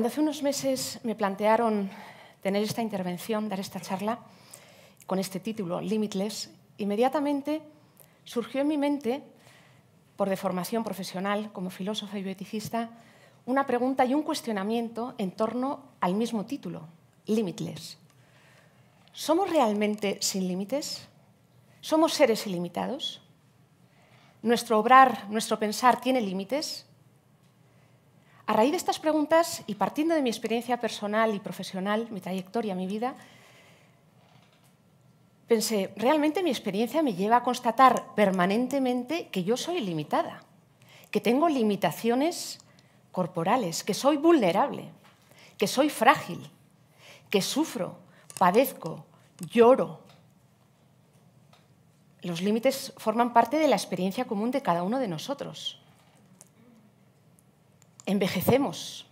Cuando hace unos meses me plantearon tener esta intervención, dar esta charla, con este título, Limitless, inmediatamente surgió en mi mente, por deformación profesional como filósofa y bioeticista, una pregunta y un cuestionamiento en torno al mismo título, Limitless. ¿Somos realmente sin límites? ¿Somos seres ilimitados? ¿Nuestro obrar, nuestro pensar tiene límites? A raíz de estas preguntas y partiendo de mi experiencia personal y profesional, mi trayectoria, mi vida, pensé, realmente mi experiencia me lleva a constatar permanentemente que yo soy limitada, que tengo limitaciones corporales, que soy vulnerable, que soy frágil, que sufro, padezco, lloro. Los límites forman parte de la experiencia común de cada uno de nosotros envejecemos,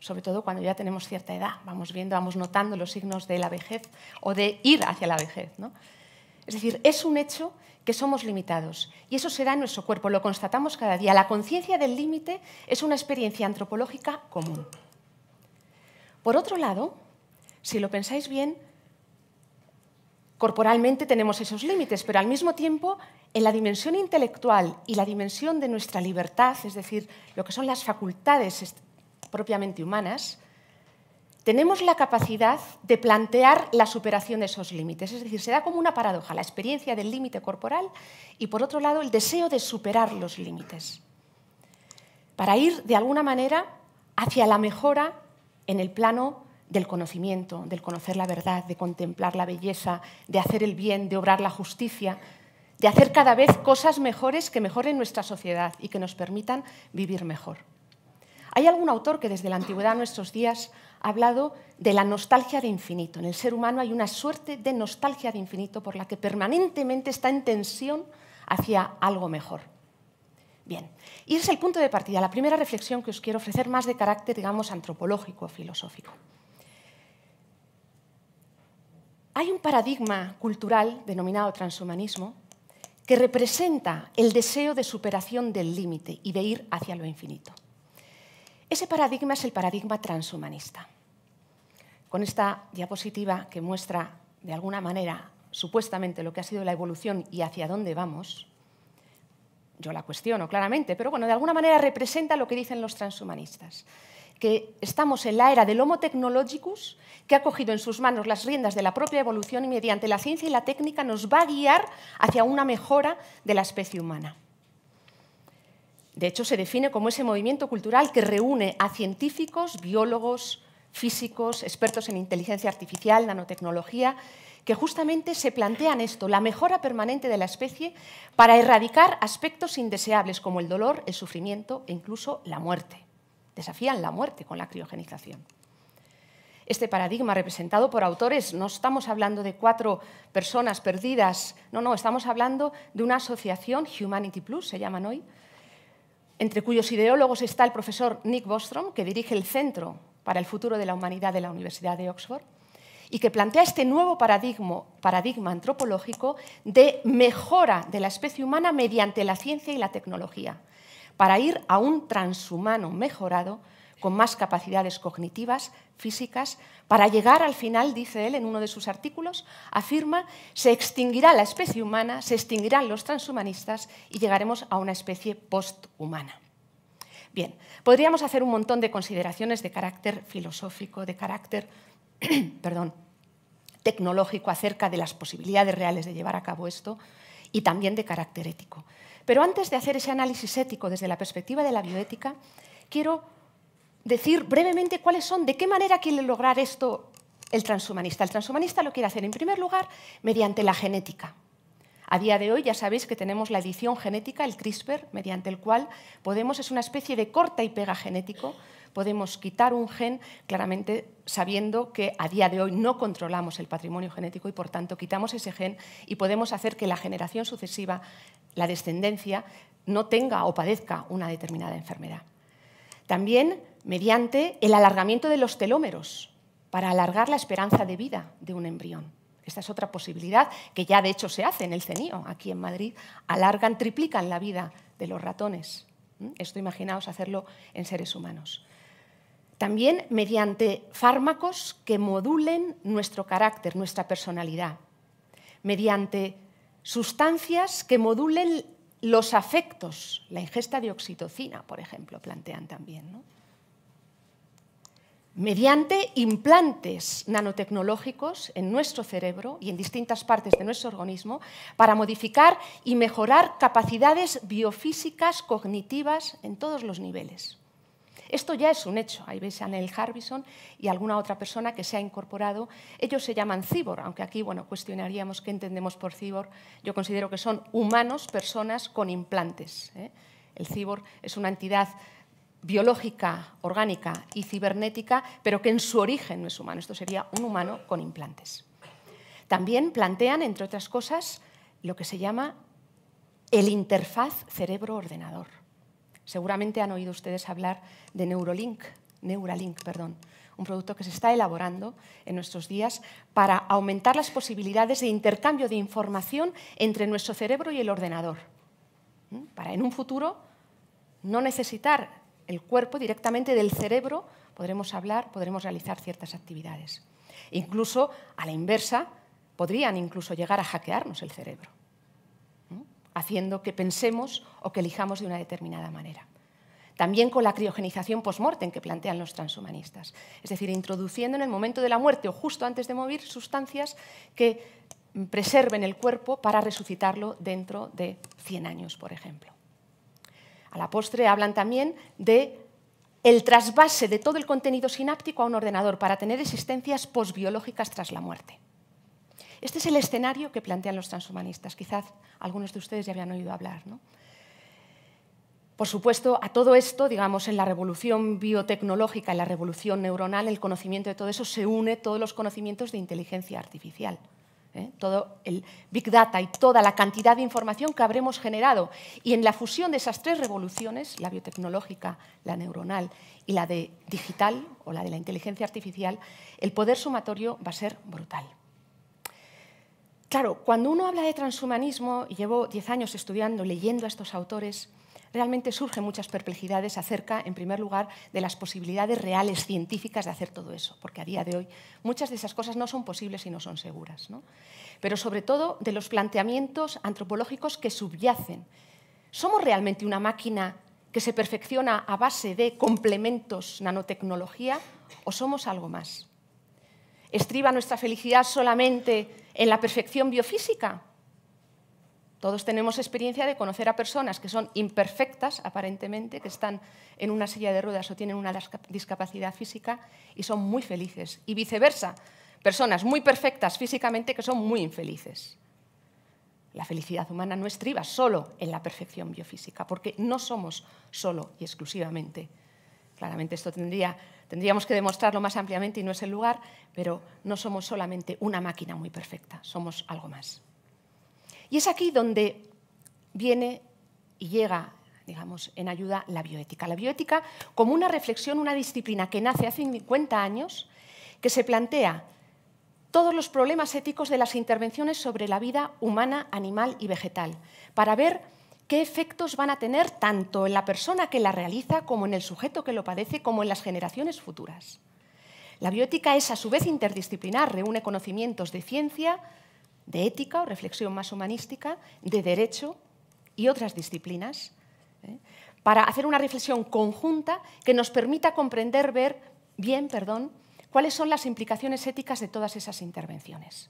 sobre todo cuando ya tenemos cierta edad, vamos viendo, vamos notando los signos de la vejez o de ir hacia la vejez. Es decir, es un hecho que somos limitados y eso será en nuestro cuerpo, lo constatamos cada día. La conciencia del límite es una experiencia antropológica común. Por otro lado, si lo pensáis bien, Corporalmente tenemos esos límites, pero al mismo tiempo, en la dimensión intelectual y la dimensión de nuestra libertad, es decir, lo que son las facultades propiamente humanas, tenemos la capacidad de plantear la superación de esos límites. Es decir, se da como una paradoja la experiencia del límite corporal y, por otro lado, el deseo de superar los límites para ir, de alguna manera, hacia la mejora en el plano del conocimiento, del conocer la verdad, de contemplar la belleza, de hacer el bien, de obrar la justicia, de hacer cada vez cosas mejores que mejoren nuestra sociedad y que nos permitan vivir mejor. Hay algún autor que desde la antigüedad a nuestros días ha hablado de la nostalgia de infinito. En el ser humano hay una suerte de nostalgia de infinito por la que permanentemente está en tensión hacia algo mejor. Bien, y ese es el punto de partida, la primera reflexión que os quiero ofrecer más de carácter, digamos, antropológico, filosófico. Hay un paradigma cultural denominado transhumanismo que representa el deseo de superación del límite y de ir hacia lo infinito. Ese paradigma es el paradigma transhumanista. Con esta diapositiva que muestra de alguna manera supuestamente lo que ha sido la evolución y hacia dónde vamos, yo la cuestiono claramente, pero bueno, de alguna manera representa lo que dicen los transhumanistas que estamos en la era del Homo Technologicus, que ha cogido en sus manos las riendas de la propia evolución y mediante la ciencia y la técnica nos va a guiar hacia una mejora de la especie humana. De hecho, se define como ese movimiento cultural que reúne a científicos, biólogos, físicos, expertos en inteligencia artificial, nanotecnología, que justamente se plantean esto, la mejora permanente de la especie para erradicar aspectos indeseables como el dolor, el sufrimiento e incluso la muerte. Desafían la muerte con la criogenización. Este paradigma representado por autores, no estamos hablando de cuatro personas perdidas, no, no, estamos hablando de una asociación, Humanity Plus se llaman hoy, entre cuyos ideólogos está el profesor Nick Bostrom, que dirige el Centro para el Futuro de la Humanidad de la Universidad de Oxford, y que plantea este nuevo paradigma, paradigma, antropológico de mejora de la especie humana mediante la ciencia y la tecnología para ir a un transhumano mejorado con más capacidades cognitivas, físicas, para llegar al final, dice él en uno de sus artículos, afirma, se extinguirá la especie humana, se extinguirán los transhumanistas y llegaremos a una especie posthumana. Bien, podríamos hacer un montón de consideraciones de carácter filosófico, de carácter, perdón, tecnológico acerca de las posibilidades reales de llevar a cabo esto y también de carácter ético. Pero antes de hacer ese análisis ético desde la perspectiva de la bioética, quiero decir brevemente cuáles son, de qué manera quiere lograr esto el transhumanista. El transhumanista lo quiere hacer, en primer lugar, mediante la genética. A día de hoy ya sabéis que tenemos la edición genética, el CRISPR, mediante el cual podemos, es una especie de corta y pega genético, podemos quitar un gen claramente sabiendo que a día de hoy no controlamos el patrimonio genético y por tanto quitamos ese gen y podemos hacer que la generación sucesiva, la descendencia, no tenga o padezca una determinada enfermedad. También mediante el alargamiento de los telómeros para alargar la esperanza de vida de un embrión. Esta es otra posibilidad que ya de hecho se hace en el CENIO, aquí en Madrid, alargan, triplican la vida de los ratones. ¿Mm? Esto imaginaos hacerlo en seres humanos. También mediante fármacos que modulen nuestro carácter, nuestra personalidad. Mediante sustancias que modulen los afectos. La ingesta de oxitocina, por ejemplo, plantean también. ¿no? mediante implantes nanotecnológicos en nuestro cerebro y en distintas partes de nuestro organismo para modificar y mejorar capacidades biofísicas cognitivas en todos los niveles. Esto ya es un hecho. Ahí veis a Neil Harbison y alguna otra persona que se ha incorporado. Ellos se llaman cibor, aunque aquí bueno, cuestionaríamos qué entendemos por cibor. Yo considero que son humanos, personas con implantes. ¿eh? El cibor es una entidad biológica, orgánica y cibernética, pero que en su origen no es humano. Esto sería un humano con implantes. También plantean, entre otras cosas, lo que se llama el interfaz cerebro-ordenador. Seguramente han oído ustedes hablar de Neurolink, Neuralink, perdón, un producto que se está elaborando en nuestros días para aumentar las posibilidades de intercambio de información entre nuestro cerebro y el ordenador, para en un futuro no necesitar el cuerpo directamente del cerebro, podremos hablar, podremos realizar ciertas actividades. Incluso a la inversa, podrían incluso llegar a hackearnos el cerebro haciendo que pensemos o que elijamos de una determinada manera. También con la criogenización post-mortem que plantean los transhumanistas, es decir, introduciendo en el momento de la muerte o justo antes de morir sustancias que preserven el cuerpo para resucitarlo dentro de 100 años, por ejemplo. A la postre hablan también de el trasvase de todo el contenido sináptico a un ordenador para tener existencias posbiológicas tras la muerte. Este es el escenario que plantean los transhumanistas. Quizás algunos de ustedes ya habían oído hablar. Por supuesto, a todo esto, digamos, en la revolución biotecnológica, en la revolución neuronal, el conocimiento de todo eso se une todos los conocimientos de inteligencia artificial. ¿eh? Todo el Big Data y toda la cantidad de información que habremos generado. Y en la fusión de esas tres revoluciones, la biotecnológica, la neuronal y la de digital o la de la inteligencia artificial, el poder sumatorio va a ser brutal. Claro, cuando uno habla de transhumanismo, y llevo diez años estudiando, leyendo a estos autores, realmente surgen muchas perplejidades acerca, en primer lugar, de las posibilidades reales científicas de hacer todo eso, porque a día de hoy muchas de esas cosas no son posibles y no son seguras. Pero sobre todo de los planteamientos antropológicos que subyacen. ¿Somos realmente una máquina que se perfecciona a base de complementos nanotecnología o somos algo más? ¿Estriba nuestra felicidad solamente en la perfección biofísica. Todos tenemos experiencia de conocer a personas que son imperfectas, aparentemente, que están en una silla de ruedas o tienen una discapacidad física y son muy felices. Y viceversa, personas muy perfectas físicamente que son muy infelices. La felicidad humana no estriba solo en la perfección biofísica, porque no somos solo y exclusivamente. Claramente esto tendría Tendríamos que demostrarlo más ampliamente y no es el lugar, pero no somos solamente una máquina muy perfecta, somos algo más. Y es aquí donde viene y llega, digamos, en ayuda la bioética. La bioética como una reflexión, una disciplina que nace hace 50 años, que se plantea todos los problemas éticos de las intervenciones sobre la vida humana, animal y vegetal, para ver qué efectos van a tener tanto en la persona que la realiza como en el sujeto que lo padece como en las generaciones futuras. La bioética es a su vez interdisciplinar, reúne conocimientos de ciencia, de ética o reflexión más humanística, de derecho y otras disciplinas, ¿eh? para hacer una reflexión conjunta que nos permita comprender, ver bien, perdón, cuáles son las implicaciones éticas de todas esas intervenciones.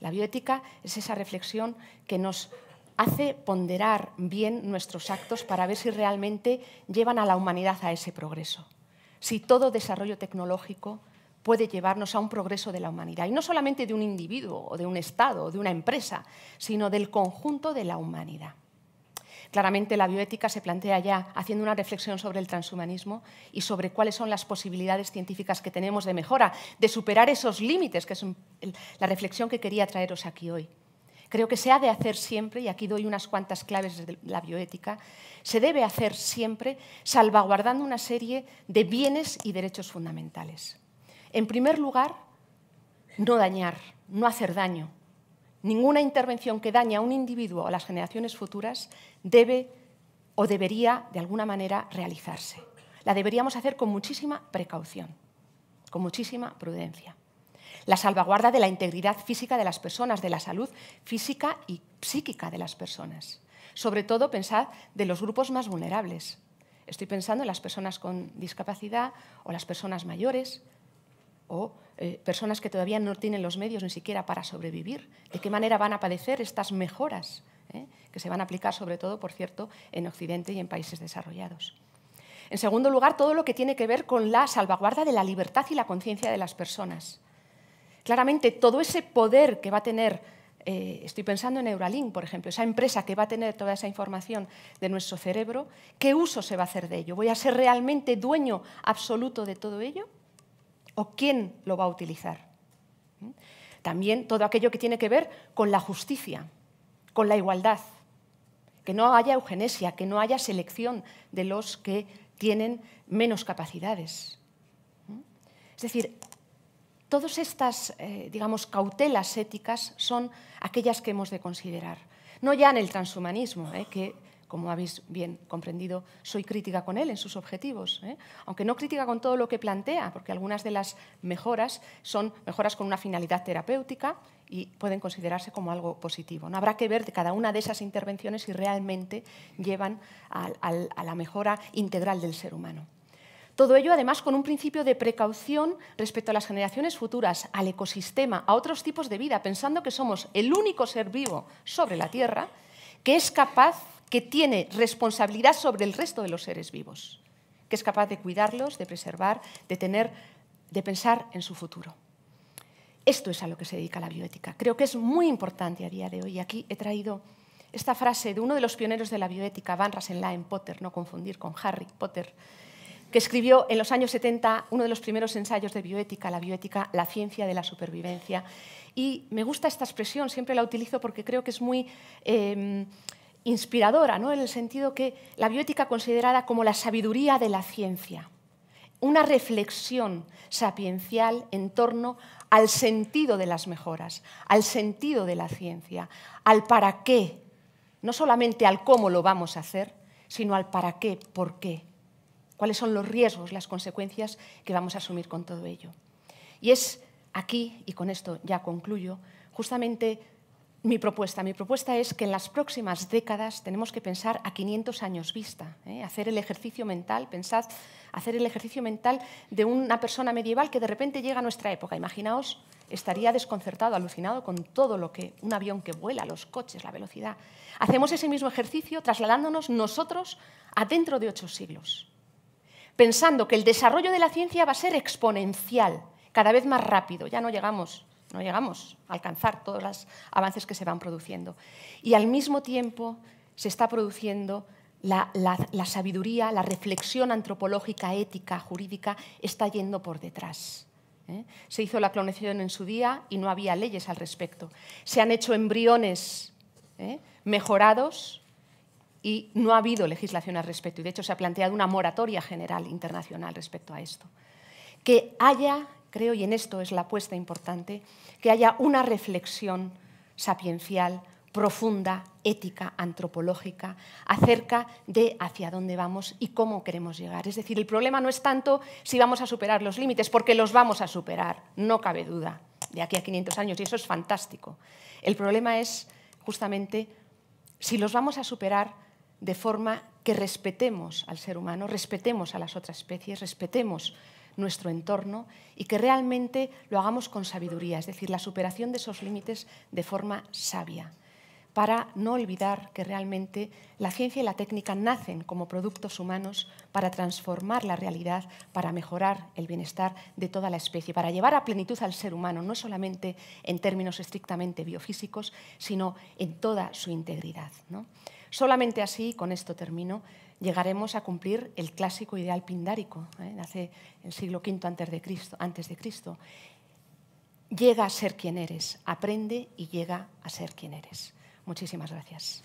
La bioética es esa reflexión que nos hace ponderar bien nuestros actos para ver si realmente llevan a la humanidad a ese progreso, si todo desarrollo tecnológico puede llevarnos a un progreso de la humanidad, y no solamente de un individuo o de un Estado o de una empresa, sino del conjunto de la humanidad. Claramente la bioética se plantea ya haciendo una reflexión sobre el transhumanismo y sobre cuáles son las posibilidades científicas que tenemos de mejora, de superar esos límites, que es la reflexión que quería traeros aquí hoy creo que se ha de hacer siempre, y aquí doy unas cuantas claves de la bioética, se debe hacer siempre salvaguardando una serie de bienes y derechos fundamentales. En primer lugar, no dañar, no hacer daño. Ninguna intervención que daña a un individuo o a las generaciones futuras debe o debería, de alguna manera, realizarse. La deberíamos hacer con muchísima precaución, con muchísima prudencia la salvaguarda de la integridad física de las personas, de la salud física y psíquica de las personas. Sobre todo, pensad de los grupos más vulnerables. Estoy pensando en las personas con discapacidad o las personas mayores o eh, personas que todavía no tienen los medios ni siquiera para sobrevivir. ¿De qué manera van a padecer estas mejoras eh, que se van a aplicar sobre todo, por cierto, en Occidente y en países desarrollados? En segundo lugar, todo lo que tiene que ver con la salvaguarda de la libertad y la conciencia de las personas claramente todo ese poder que va a tener, eh, estoy pensando en Neuralink, por ejemplo, esa empresa que va a tener toda esa información de nuestro cerebro, ¿qué uso se va a hacer de ello? ¿Voy a ser realmente dueño absoluto de todo ello? ¿O quién lo va a utilizar? ¿Mm? También todo aquello que tiene que ver con la justicia, con la igualdad, que no haya eugenesia, que no haya selección de los que tienen menos capacidades. ¿Mm? Es decir, Todas estas, eh, digamos, cautelas éticas son aquellas que hemos de considerar. No ya en el transhumanismo, eh, que, como habéis bien comprendido, soy crítica con él en sus objetivos, eh. aunque no crítica con todo lo que plantea, porque algunas de las mejoras son mejoras con una finalidad terapéutica y pueden considerarse como algo positivo. ¿no? Habrá que ver de cada una de esas intervenciones si realmente llevan a la mejora integral del ser humano. Todo ello, además, con un principio de precaución respecto a las generaciones futuras, al ecosistema, a otros tipos de vida, pensando que somos el único ser vivo sobre la Tierra que es capaz, que tiene responsabilidad sobre el resto de los seres vivos, que es capaz de cuidarlos, de preservar, de tener, de pensar en su futuro. Esto es a lo que se dedica la bioética. Creo que es muy importante a día de hoy. Aquí he traído esta frase de uno de los pioneros de la bioética, Van Rasenlaen Potter, no confundir con Harry Potter, que escribió en los años 70 uno de los primeros ensayos de bioética, la bioética, la ciencia de la supervivencia. Y me gusta esta expresión, siempre la utilizo porque creo que es muy em, inspiradora, ¿no? en el sentido que la bioética considerada como la sabiduría de la ciencia, una reflexión sapiencial en torno al sentido de las mejoras, al sentido de la ciencia, al para qué, no solamente al cómo lo vamos a hacer, sino al para qué, por qué cuáles son los riesgos, las consecuencias que vamos a asumir con todo ello. Y es aquí, y con esto ya concluyo, justamente mi propuesta. Mi propuesta es que en las próximas décadas tenemos que pensar a 500 años vista, ¿eh? hacer el ejercicio mental, pensad, hacer el ejercicio mental de una persona medieval que de repente llega a nuestra época. Imaginaos, estaría desconcertado, alucinado con todo lo que un avión que vuela, los coches, la velocidad. Hacemos ese mismo ejercicio trasladándonos nosotros a dentro de ocho siglos pensando que el desarrollo de la ciencia va a ser exponencial, cada vez más rápido, ya no llegamos, no llegamos a alcanzar todos los avances que se van produciendo. Y al mismo tiempo se está produciendo la, sabiduría, la reflexión antropológica, ética, jurídica, está yendo por detrás. ¿eh? Se hizo la clonación en su día y no había leyes al respecto. Se han hecho embriones ¿eh? mejorados y no ha habido legislación al respecto. Y de hecho se ha planteado una moratoria general internacional respecto a esto. Que haya, creo, y en esto es la apuesta importante, que haya una reflexión sapiencial, profunda, ética, antropológica, acerca de hacia dónde vamos y cómo queremos llegar. Es decir, el problema no es tanto si vamos a superar los límites, porque los vamos a superar, no cabe duda, de aquí a 500 años, y eso es fantástico. El problema es justamente si los vamos a superar de forma que respetemos al ser humano, respetemos a las otras especies, respetemos nuestro entorno y que realmente lo hagamos con sabiduría, es decir, la superación de esos límites de forma sabia, para no olvidar que realmente la ciencia y la técnica nacen como productos humanos para transformar la realidad, para mejorar el bienestar de toda la especie, para llevar a plenitud al ser humano, no solamente en términos estrictamente biofísicos, sino en toda su integridad. ¿no? Solamente así, con esto termino, llegaremos a cumplir el clásico ideal pindárico, ¿eh? hace el siglo V antes de, Cristo, antes de Cristo. Llega a ser quien eres, aprende y llega a ser quien eres. Muchísimas gracias.